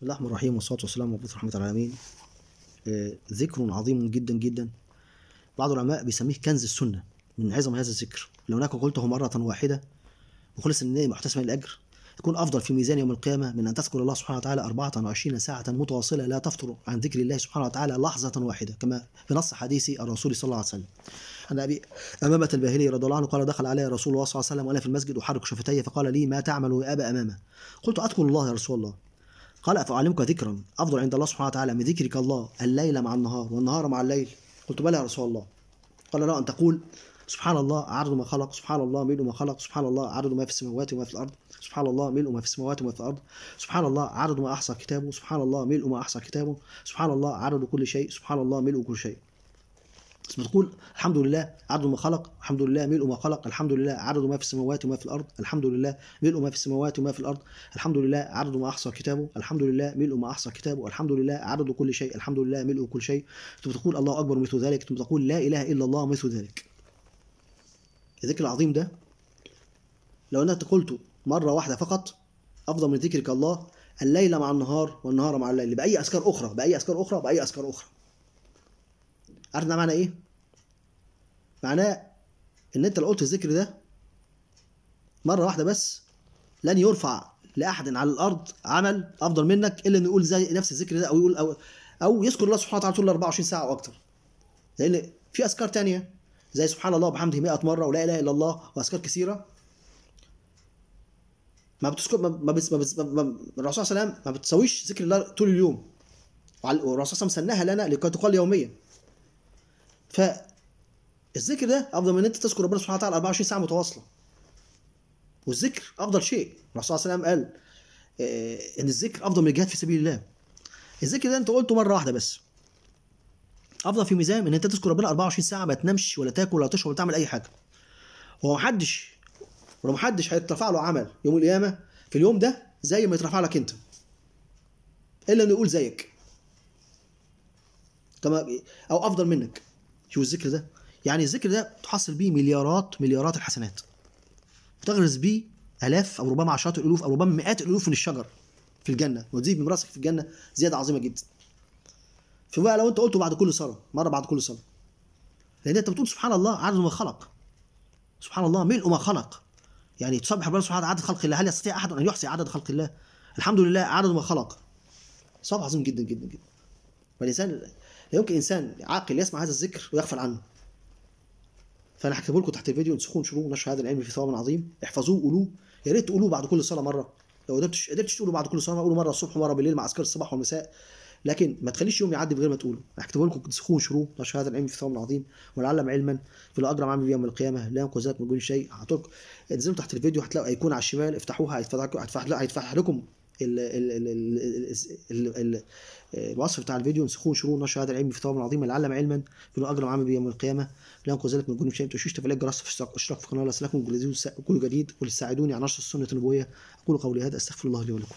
بسم الله الرحمن الرحيم والصلاة والسلام على رحمة العالمين آه ذكر عظيم جدا جدا بعض العلماء بيسميه كنز السنة من عظم هذا الذكر لو أنك قلته مرة واحدة وخلص النية محتسبا الأجر يكون أفضل في ميزان يوم القيامة من أن تذكر الله سبحانه وتعالى 24 ساعة متواصلة لا تفطر عن ذكر الله سبحانه وتعالى لحظة واحدة كما في نص حديث الرسول صلى الله عليه وسلم عن أبي أمامة الباهلي رضي الله عنه قال دخل علي رسول الله صلى الله عليه وسلم وأنا في المسجد أحرك شفتي فقال لي ما تعمل يا أبا أمامة قلت أذكر الله يا رسول الله قال افعلمك ذكرا أفضل عند الله سبحانه وتعالى من ذكرك الله الليل مع النهار والنهار مع الليل قلت بلى يا رسول الله قال لا أن تقول سبحان الله عدد ما خلق سبحان الله ملء ما خلق سبحان الله عدد ما في السماوات وما في الأرض سبحان الله ملء ما في السماوات وما في الأرض سبحان الله عدد ما أحصى كتابه سبحان الله ملء ما أحصى كتابه سبحان الله عدد كل شيء سبحان الله ملء كل شيء بس بتقول الحمد لله عدد ما خلق الحمد لله ملء ما خلق الحمد لله عدد ما في السماوات وما في الارض الحمد لله ملء ما في السماوات وما في الارض الحمد لله عدد ما احصى كتابه الحمد لله ملء ما احصى كتابه الحمد لله عدد كل شيء الحمد لله ملء كل شيء ثم تقول الله اكبر مثل ذلك ثم تقول لا اله الا الله مثل ذلك الذكر العظيم ده لو انك قلته مره واحده فقط افضل من ذكرك الله الليل مع النهار والنهار مع الليل باي اذكار اخرى باي اذكار اخرى باي اذكار اخرى عارف ده معناه ايه؟ معناه ان انت لو قلت الذكر ده مره واحده بس لن يرفع لاحد على الارض عمل افضل منك الا انه يقول زي نفس الذكر ده او يقول او او يذكر الله سبحانه وتعالى طول 24 ساعه او اكثر. لان في اذكار ثانيه زي سبحان الله وبحمده 100 مره ولا اله الا الله واذكار كثيره ما بتسكت ما بس ما بس ما الرسول صلى الله عليه وسلم ما بتسويش ذكر الله طول اليوم والرسول صلى الله عليه وسلم سناها لنا لكي تقال يوميا فالذكر ده افضل من ان انت تذكر ربنا سبحانه وتعالى 24 ساعه متواصله والذكر افضل شيء الرسول صلى الله عليه وسلم قال آه، ان الذكر افضل من الجهاد في سبيل الله الذكر ده انت قلته مره واحده بس افضل في ميزان ان انت تذكر ربنا 24 ساعه ما تنامش ولا تاكل ولا تشرب ولا تعمل اي حاجه ومحدش ومحدش ولا محدش هيترفع له عمل يوم القيامه في اليوم ده زي ما يترفع لك انت الا انه يقول زيك كما او افضل منك شوف الذكر ده يعني الذكر ده تحصل بيه مليارات مليارات الحسنات تغرس بيه الاف او ربما عشرات الالوف او ربما مئات الالوف من الشجر في الجنه وتزيد من راسك في الجنه زياده عظيمه جدا فبقى لو انت قلته بعد كل صلاه مره بعد كل صلاه لان انت بتقول سبحان الله عدد ما خلق سبحان الله ملء ما خلق يعني تسبح ربنا سبحانه عدد خلق الله هل يستطيع احد ان يحصي عدد خلق الله الحمد لله عدد ما خلق صواب عظيم جدا جدا جدا والإنسان لا يمكن إنسان عاقل يسمع هذا الذكر ويغفل عنه فأنا هكتبه لكم تحت الفيديو انسخوه انشروه نشر هذا العلم في ثواب عظيم احفظوه قولوه يا ريت تقولوه بعد كل صلاة مرة لو قدرتش قدرتش تقولوا بعد كل صلاه قولوا مره الصبح ومره بالليل مع اذكار الصباح والمساء لكن ما تخليش يوم يعدي بغير ما تقوله هكتبه لكم انسخوه شروه نشر هذا العلم في ثواب عظيم ولعلم علما فلا اجرم عمل يوم القيامه لا ينقذ ذات من دون شيء هتقول انزلوا تحت الفيديو هتلاقوا ايقونه على الشمال افتحوها هيتفتح لكم الوصف بتاع الفيديو انسخوا وانشروه نشر هذا العلم في ثواب عظيم لعلم علما بما اجر عمل به يوم القيامه لا ينقذ ذلك من جنوب شيء تشوش تفعيل الجرس في الاشتراك في القناه لاسلكم كل جديد ولساعدوني على نشر السنه النبويه اقول قولي هذا استغفر الله لي ولكم